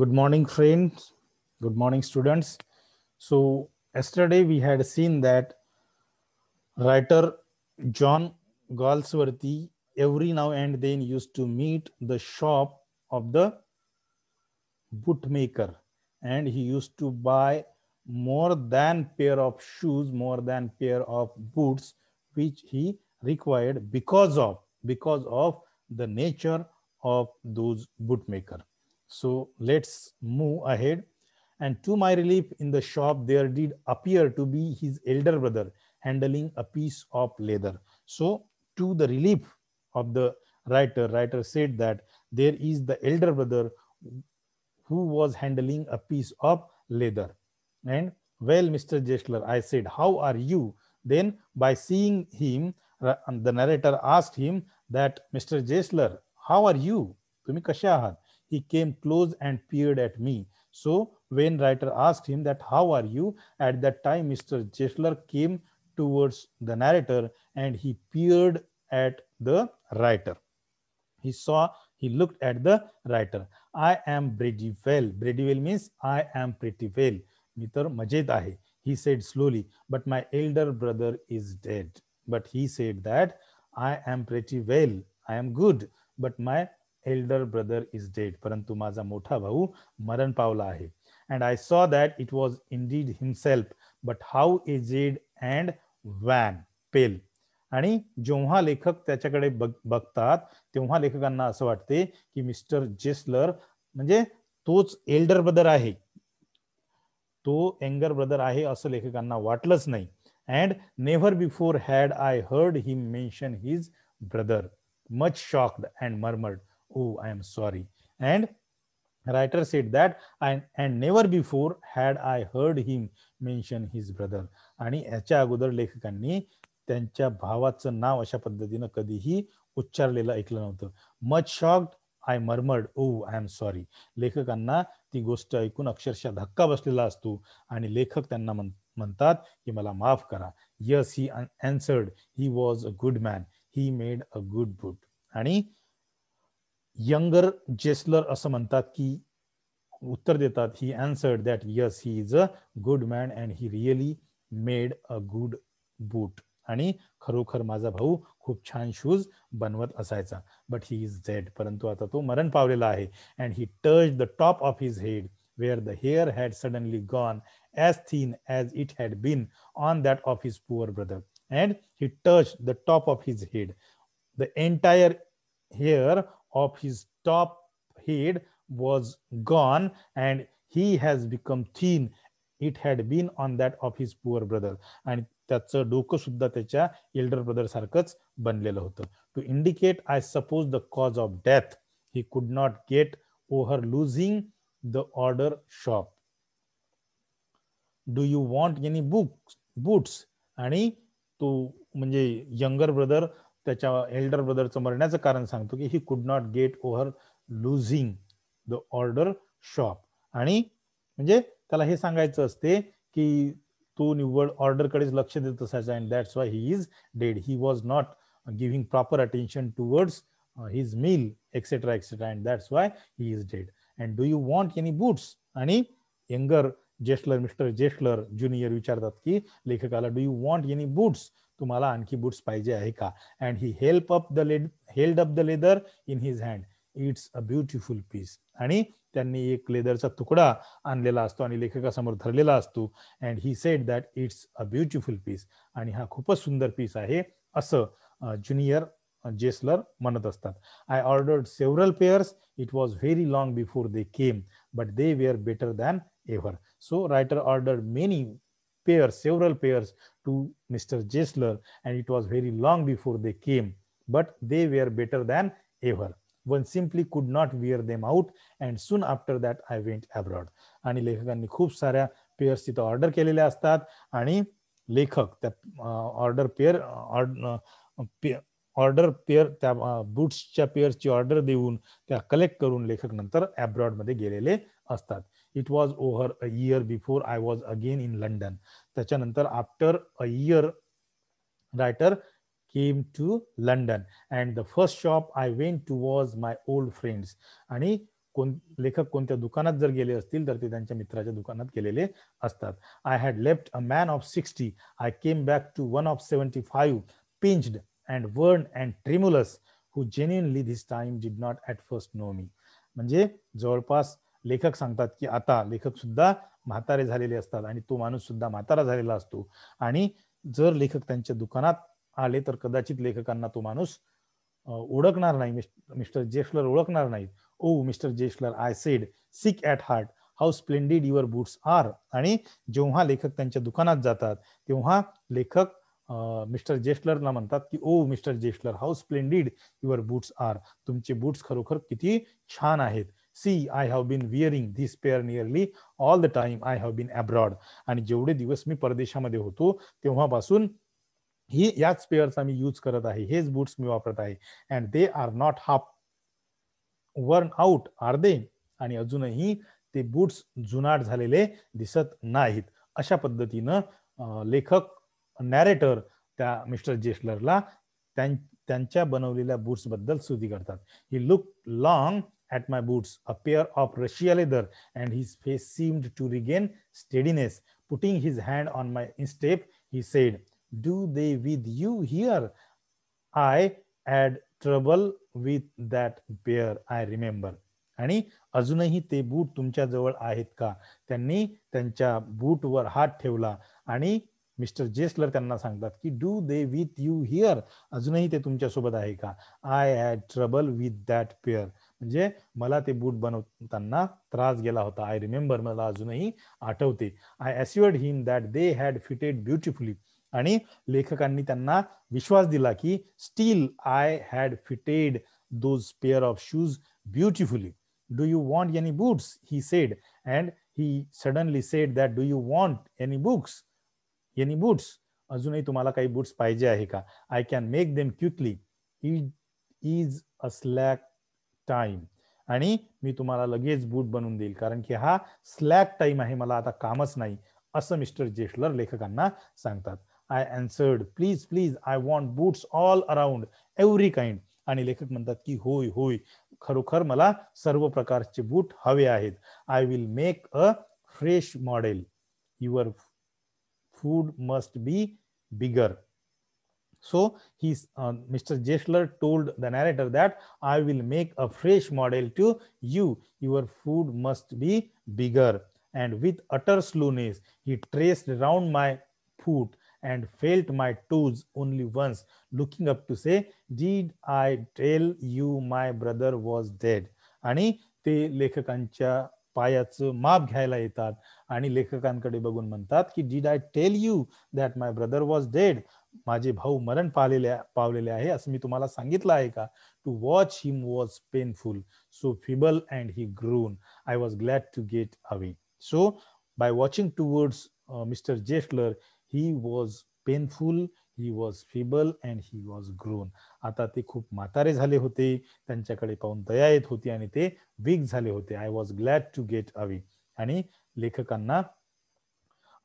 good morning friends good morning students so yesterday we had seen that writer john galsworthy every now and then used to meet the shop of the bootmaker and he used to buy more than pair of shoes more than pair of boots which he required because of because of the nature of those bootmaker so let's move ahead. And to my relief, in the shop, there did appear to be his elder brother handling a piece of leather. So to the relief of the writer, writer said that there is the elder brother who was handling a piece of leather. And well, Mr. Jessler, I said, how are you? Then by seeing him, the narrator asked him that, Mr. Jessler, how are you? तुम्ही कसे आहात he came close and peered at me. So when writer asked him that, how are you? At that time, Mr. Jessler came towards the narrator and he peered at the writer. He saw, he looked at the writer. I am pretty well. Pretty well means I am pretty well. मी majed he said slowly, but my elder brother is dead. But he said that I am pretty well, I am good, but my elder brother is dead परंतु माझा मोठा भाऊ मरण पावला आहे and I saw that it was indeed himself but how aged and wan pale आणि जेव्हा लेखक त्याच्याकडे बघ बघतात तेव्हा लेखकांना असं वाटते की मिस्टर जेस्लर म्हणजे तोच एल्डर ब्रदर आहे तो एंगर ब्रदर आहे असं लेखकांना वाटलंच नाही and never before had I heard him mention his brother much shocked and murmured oh i am sorry and writer said that and, and never before had i heard him mention his brother आणि याच्या अगोदर लेखकांनी त्यांच्या भावाचं नाव अशा पद्धतीनं कधीही उच्चारलेलं ऐकलं नव्हतं much shocked I murmured oh I am sorry लेखकांना ती गोष्ट ऐकून अक्षरशः धक्का बसलेला असतो आणि लेखक त्यांना म्हणतात की मला माफ करा yes he answered he was a good man he made a good boot आणि यंगर जेस्लर असं म्हणतात की उत्तर देतात he answered that yes he is a good man and he really made a good boot आणि खरोखर माझा भाऊ खूप छान शूज बनवत असायचा बट ही इज झेड परंतु आता तो मरण पावलेला आहे and he touch the top of his head where the hair had suddenly gone as thin as it had been on that of his poor brother and he touch the top of his head the entire hair of his top head was gone and he has become thin it had been on that of his poor brother आणि त्याचं डोकं सुद्धा त्याच्या Elder brother सारखंच बनलेलं होतं to indicate I suppose the cause of death he could not get over losing the order shop do you want any books boots आणि तो म्हणजे यंगर ब्रदर त्याच्या एल्डर ब्रदरचं मरण्याचं कारण सांगतो की he could not get over losing the order shop आणि म्हणजे त्याला हे सांगायचं असते की तो निव्वळ ऑर्डरकडेच लक्ष देत असायचं and that's why he is dead he was not giving proper attention towards his meal etcetera etcetera and that's why he is dead and do you want any boots आणि younger Gessler mister Gessler junior विचारतात की लेखकाला do you want any boots तुम्हाला आणखी boots पाहिजे आहे का and he help up the led held up the leather in his hand it's a beautiful piece आणि त्यांनी एक लेदरचा तुकडा आणलेला असतो आणि लेखकासमोर धरलेला असतो and he said that it's a beautiful piece आणि हा खूपच सुंदर पीस आहे असं ज्युनियर जेस्लर म्हणत असतात I ordered several pairs it was very long before they came but they were better than ever. So writer ordered many pairs, several pairs to Mr. Jessler and it was very long before they came, but they were better than ever. One simply could not wear them out and soon after that I went abroad. आणि लेखकांनी खूप साऱ्या pairs तिथं order केलेल्या असतात आणि लेखक त्या ऑर्डर पेअर ऑर्डर पेअर त्या बुट्सच्या पेअरची ऑर्डर देऊन त्या कलेक्ट करून लेखक नंतर ॲब्रॉडमध्ये गेलेले असतात it was over a year before I was again in London त्याच्यानंतर after a year writer came to London and the first shop I went to was my old friends आणि कोण लेखक कोणत्या दुकानात जर गेले असतील तर ते त्यांच्या मित्राच्या दुकानात गेलेले असतात I had left a man of sixty I came back to one of seventy five pinched and Vern and Tremulus, who genuinely this time did not at first know me. म्हणजे जवळपास लेखक सांगतात की आता लेखक सुद्धा म्हातारे झालेले असतात आणि तो माणूस सुद्धा म्हातारा झालेला असतो आणि जर लेखक त्यांच्या दुकानात आले तर कदाचित लेखकांना तो माणूस ओळखणार नाही मिस्टर जेस्लर ओळखणार नाहीत oh mister Gessler I said sick at heart how splendid your boots are आणि जेव्हा लेखक त्यांच्या दुकानात जातात तेव्हा लेखक मिस्टर जेस्टलरला म्हणतात की oh mister Gessler how splendid your boots are तुमचे बूट्स खरोखर किती छान आहेत see I have been wearing this pair nearly all the time I have been abroad आणि जेवढे दिवस मी परदेशामध्ये होतो तेव्हापासून ही याच पेअरचा मी यूज करत आहे हेच बूट्स मी वापरत आहे and they are not half worn out are they आणि अजूनही ते बूट्स जुनाट झालेले दिसत नाहीत अशा पद्धतीनं लेखक नॅरेटर त्या मिस्टर जेस्लरला त्यांच्या बनवलेल्या बूट्स बद्दल करतात he look long at my boots a pair of Russia leather and his face seemed to regain steadiness putting his hand on my instep he said do they with you here I had trouble with that pair I remember आणि अजूनही ते बूट तुमच्याजवळ आहेत का त्यांनी त्यांच्या बूटवर हात ठेवला आणि मिस्टर जेस्लर त्यांना सांगतात की do they with you here अजूनही ते तुमच्यासोबत आहे का I had trouble with that pair म्हणजे मला ते बूट बनवताना त्रास गेला होता आय रिमेंबर मला अजूनही आठवते I assured him that they had fitted beautifully आणि लेखकांनी त्यांना विश्वास दिला की still I had fitted those pair of shoes beautifully do you want any boots he said and he suddenly said that do you want any books यांनी boots अजूनही तुम्हाला काही बूट्स पाहिजे आहे का I can make them quickly is a slack time आणि मी तुम्हाला लगेच बूट बनवून देईल कारण की हा स्लॅक टाइम आहे मला आता कामच नाही असं मिस्टर जेशलर लेखकांना सांगतात I answered please please I want boots all around every kind आणि लेखक म्हणतात की होय होय खरोखर मला सर्व प्रकारचे बूट हवे आहेत I will make a fresh model your food must be bigger. So he's, uh, Mr. Jessler told the narrator that I will make a fresh model to you. Your food must be bigger. And with utter slowness, he traced round my foot and felt my toes only once, looking up to say, Did I tell you my brother was dead? आणि ते लेखकांच्या पायाचं माप घ्यायला येतात आणि लेखकांकडे बघून म्हणतात की did I tell you that my brother was dead माझे भाऊ मरण पालेले पावलेले आहे असं मी तुम्हाला सांगितलं आहे का to watch him was painful so feeble and he grown I was glad to get away so by watching towards mister Gessler he was painful he was feeble and he was grown आता ते खूप म्हातारे झाले होते त्यांच्याकडे पाहून दया येत होती आणि ते वीक झाले होते I was glad to get away आणि लेखकांना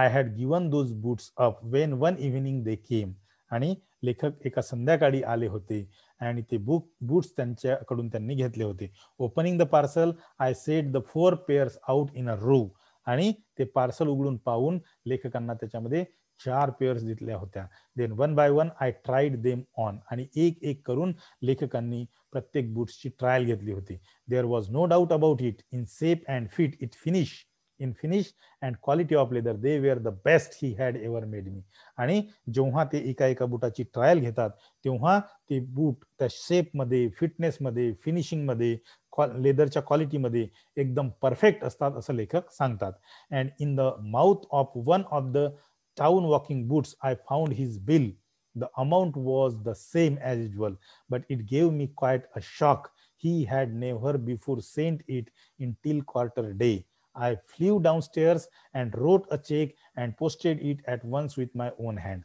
I had given those boots up when one evening they came आणि लेखक एका संध्याकाळी आले होते आणि ते बुक बुट्स त्यांच्याकडून त्यांनी घेतले होते opening the parcel I set the four pairs out in a row आणि ते पार्सल उघडून पाहून लेखकांना त्याच्यामध्ये चार पेयर्स दिल्या होत्या then one by one I tried them on आणि एक एक करून लेखकांनी प्रत्येक बूट्सची ट्रायल घेतली होती there was no doubt about it in shape and fit it finish in finish and quality of leather they were the best he had ever made me आणि जेव्हा ते एका एका बुटाची ट्रायल घेतात तेव्हा ते बूट त्या शेपमध्ये फिटनेसमध्ये फिनिशिंगमध्ये लेदरच्या क्वालिटीमध्ये एकदम परफेक्ट असतात असं लेखक सांगतात and in the mouth of one of the town walking boots, I found his bill. The amount was the same as usual, but it gave me quite a shock. He had never before sent it until quarter day. I flew downstairs and wrote a check and posted it at once with my own hand.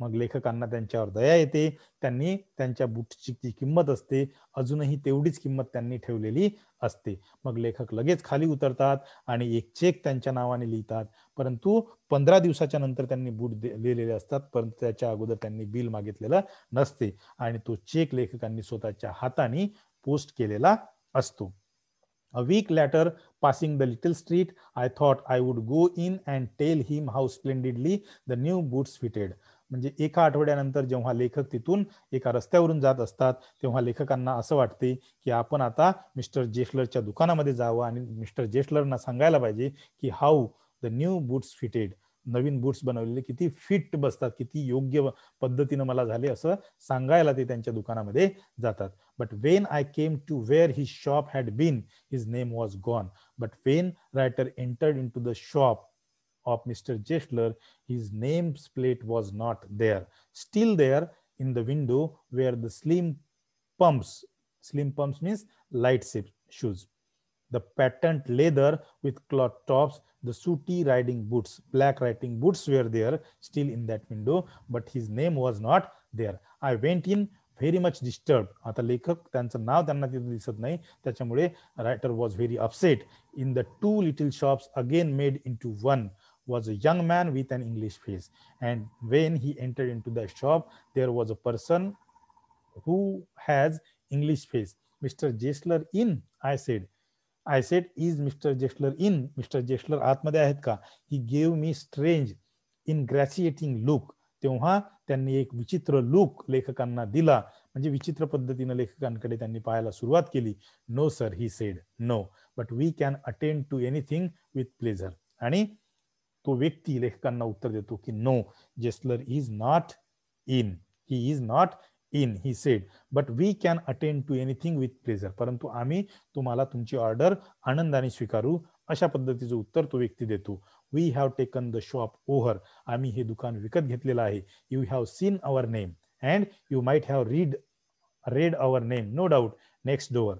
मग लेखकांना त्यांच्यावर दया येते त्यांनी त्यांच्या बुटची जी किंमत असते अजूनही तेवढीच किंमत त्यांनी ठेवलेली असते मग लेखक लगेच खाली उतरतात आणि एक चेक त्यांच्या नावाने लिहितात परंतु पंधरा दिवसाच्या नंतर त्यांनी बूट लिहिलेले असतात परंतु त्याच्या अगोदर त्यांनी बिल मागितलेलं नसते आणि तो चेक लेखकांनी स्वतःच्या हाताने पोस्ट केलेला असतो A week later, passing the little street, I thought I would go in and tell him how splendidly the new boots fitted. म्हणजे एका आठवड्यानंतर जेव्हा लेखक तिथून एका रस्त्यावरून जात असतात तेव्हा लेखकांना असं वाटते की आपण आता मिस्टर जेस्लरच्या दुकानामध्ये जावं आणि मिस्टर जेस्लरना सांगायला पाहिजे की how the new boots fitted नवीन बूट्स बनवलेले किती फिट बसतात किती योग्य पद्धतीनं मला झाले असं सांगायला ते त्यांच्या दुकानामध्ये जातात But when I came to where his shop had been, his name was gone. But when writer entered into the shop of Mr. Jestler, his name's plate was not there. Still there in the window were the slim pumps. Slim pumps means light shoes. The patent leather with cloth tops, the sooty riding boots, black riding boots were there still in that window, but his name was not there. I went in very very much disturb आता लेखक त्यांचं नाव त्यांना तिथे दिसत नाही त्याच्यामुळे writer was very upset. In the two little shops again made into one was a young man with an English face. And when he entered into the shop, there was a person who has English face. Mr. Jessler in, I said. I said, is Mr. Jessler in? Mr. Jessler at आहेत का? He gave me strange, ingratiating look. तेव्हा त्यांनी एक विचित्र look लेखकांना दिला म्हणजे विचित्र पद्धतीनं लेखकांकडे त्यांनी पाहायला सुरुवात केली no sir he said no but we can attend to anything with pleasure आणि तो व्यक्ती लेखकांना उत्तर देतो की no Gessler is not in he is not in he said but we can attend to anything with pleasure परंतु आम्ही तुम्हाला तुमची ऑर्डर आनंदाने स्वीकारू अशा पद्धतीचं उत्तर तो व्यक्ती देतो we have taken the shop over आम्ही हे दुकान विकत घेतलेलं आहे you have seen our name and you might have read read our name no doubt next door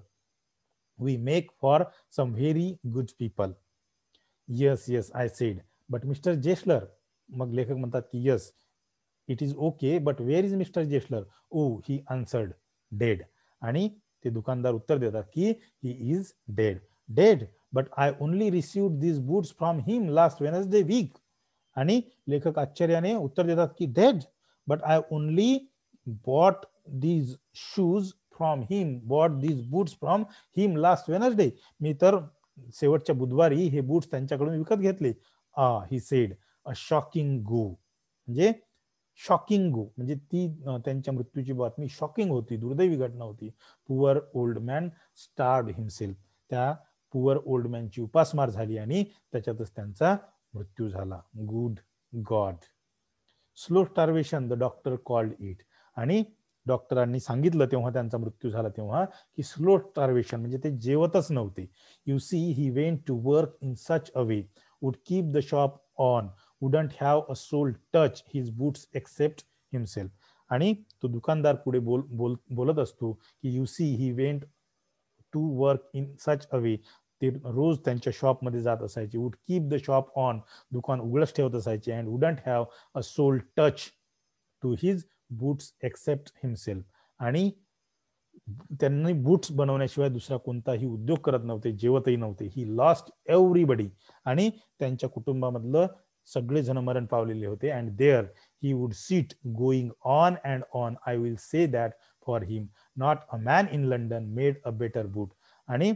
we make for some very good people yes yes I said but mister Gessler मग लेखक म्हणतात की yes it is okay but where is mister Gessler oh he answered dead आणि ते दुकानदार उत्तर देतात की ही is dead dead but I only receive this boots from him last Wednesday week आणि लेखक आश्चर्याने उत्तर देतात की dead but I only bought these shoes from him bought these boots from him last Wednesday मी तर शेवटच्या बुधवारी हे बूट्स त्यांच्याकडून विकत घेतले आ ही सेड अ शॉकिंग गो म्हणजे शॉकिंग गो म्हणजे ती त्यांच्या मृत्यूची बातमी शॉकिंग होती दुर्दैवी घटना होती poor old man starved himself त्या पुअर ओल्ड मॅनची उपासमार झाली आणि त्याच्यातच त्यांचा मृत्यू झाला good God slow starvation the doctor called it आणि डॉक्टरांनी सांगितलं तेव्हा त्यांचा मृत्यू झाला तेव्हा की स्लो स्टार्वेशन म्हणजे ते जेवतच नव्हते you see he went to work in such a way would keep the shop on wouldn't have a soul touch his boots except himself आणि तो दुकानदार पुढे बोल बोल बोलत असतो की you see he went to work in such a way ते रोज त्यांच्या शॉपमध्ये जात असायची would keep the shop on दुकान उघडच ठेवत असायचे and wouldn't have a soul touch to his boots except himself आणि त्यांनी बूट्स बनवण्याशिवाय दुसरा कोणताही उद्योग करत नव्हते जेवतही नव्हते ही लॉस्ट एव्हरीबडी आणि त्यांच्या कुटुंबामधलं जण मरण पावलेले होते and there he would sit going on and on I will say that for him not a man in London made a better boot आणि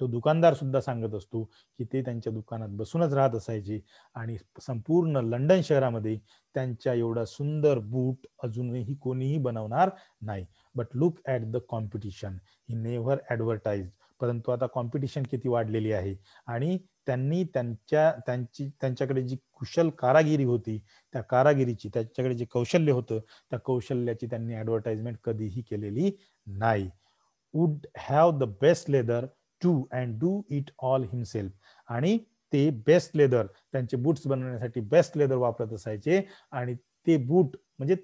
तो दुकानदार सुद्धा सांगत असतो की ते त्यांच्या दुकानात बसूनच राहत असायचे आणि संपूर्ण लंडन शहरामध्ये त्यांच्या एवढा सुंदर बूट अजूनही कोणीही बनवणार नाही but look at the competition he never advertise परंतु आता कॉम्पिटिशन किती वाढलेली आहे आणि त्यांनी त्यांच्या त्यांची त्यांच्याकडे जी कुशल कारागिरी होती त्या कारागिरीची त्यांच्याकडे जे कौशल्य होतं त्या कौशल्याची त्यांनी ॲडव्हर्टाईजमेंट कधीही केलेली नाही would have the best leather to and do it all himself आणि ते बेस्ट लेदर त्यांचे बूट्स बनवण्यासाठी बेस्ट लेदर वापरत असायचे आणि ते बूट म्हणजे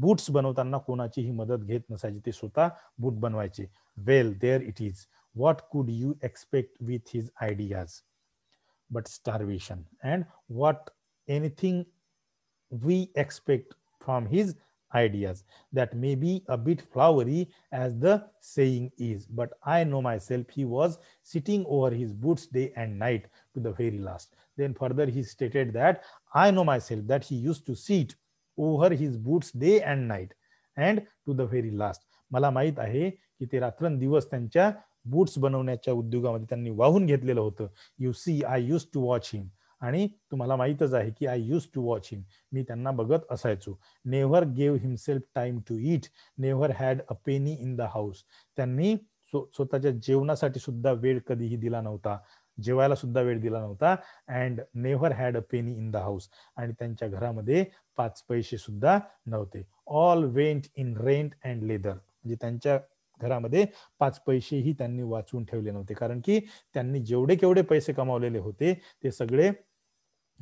बूट्स बनवताना कोणाचीही मदत घेत नसायची ते स्वतः बूट बनवायचे well there it is what could you expect with his ideas but starvation and what anything we expect from his ideas that may be a bit flowery as the saying is but i know myself he was sitting over his boots day and night to the very last then further he stated that i know myself that he used to sit over his boots day and night and to the very last मला माहित आहे की ते रात्रंदिवस त्यांच्या boots बनवण्याच्या उद्योगामध्ये त्यांनी वाहून घेतलेलं होतं you see I used to watch him आणि तुम्हाला माहीतच आहे की I used to watch him मी त्यांना बघत असायचो never gave himself time to it never had a penny in the house त्यांनी स्वतःच्या जेवणासाठी सुद्धा वेळ कधीही दिला नव्हता जेवायला सुद्धा वेळ दिला नव्हता and never had a penny in the house आणि त्यांच्या घरामध्ये पाच पैसे सुद्धा नव्हते all went in rent and leather म्हणजे त्यांच्या घरामध्ये पाच पैसेही त्यांनी वाचवून ठेवले नव्हते कारण की त्यांनी जेवढे केवढे पैसे कमावलेले होते ते सगळे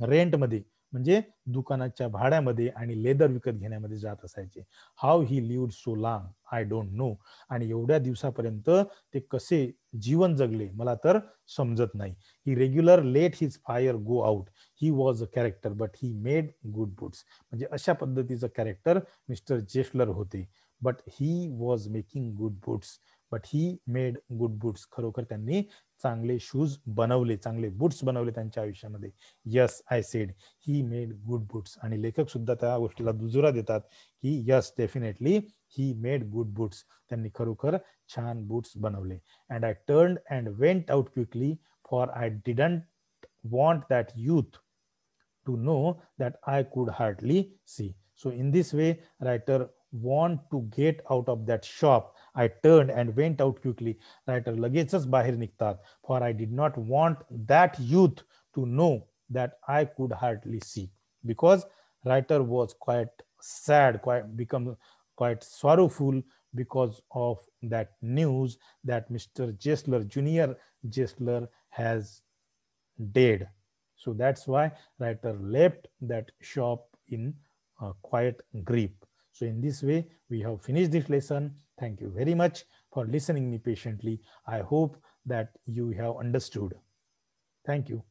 रेंटमध्ये म्हणजे दुकानाच्या भाड्यामध्ये आणि लेदर विकत घेण्यामध्ये जात असायचे how he lived so long I don't know आणि एवढ्या दिवसापर्यंत ते कसे जीवन जगले मला तर समजत नाही he regular let his fire go out he was a character but he made good boots म्हणजे अशा पद्धतीचं कॅरेक्टर मिस्टर जेफलर होते but he was making good boots but he made good boots खरोखर त्यांनी चांगले शूज बनवले चांगले boots बनवले त्यांच्या आयुष्यामध्ये yes I said he made good boots आणि लेखक सुद्धा त्या गोष्टीला दुजोरा देतात की yes definitely he made good boots त्यांनी खरोखर छान बूट्स बनवले and I turn and went out quickly for I didn't want that youth to know that I could hardly see so in this way writer want to get out of that shop I turned and went out quickly Writer our luggages bahir niktar, for I did not want that youth to know that I could hardly see. Because writer was quite sad, quite become quite sorrowful because of that news that Mr. Jessler, Junior Jessler has dead. So that's why writer left that shop in uh, quiet grief. So in this way, we have finished this lesson. Thank you very much for listening me patiently. I hope that you have understood. Thank you.